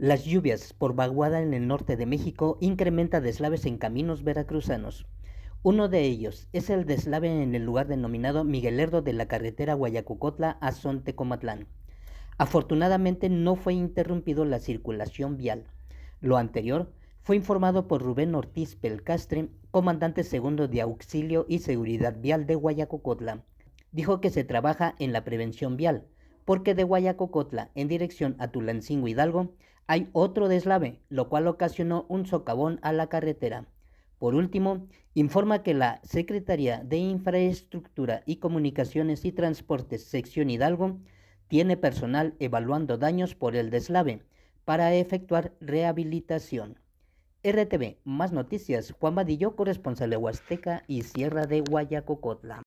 Las lluvias por vaguada en el norte de México incrementa deslaves en caminos veracruzanos. Uno de ellos es el deslave en el lugar denominado Miguel Herdo de la carretera Guayacocotla a Sontecomatlán. Afortunadamente no fue interrumpido la circulación vial. Lo anterior fue informado por Rubén Ortiz Pelcastre, comandante segundo de Auxilio y Seguridad Vial de Guayacocotla. Dijo que se trabaja en la prevención vial porque de Guayacocotla en dirección a Tulancingo Hidalgo hay otro deslave, lo cual ocasionó un socavón a la carretera. Por último, informa que la Secretaría de Infraestructura y Comunicaciones y Transportes Sección Hidalgo tiene personal evaluando daños por el deslave para efectuar rehabilitación. RTV, más noticias, Juan Badillo, corresponsal de Huasteca y Sierra de Guayacocotla.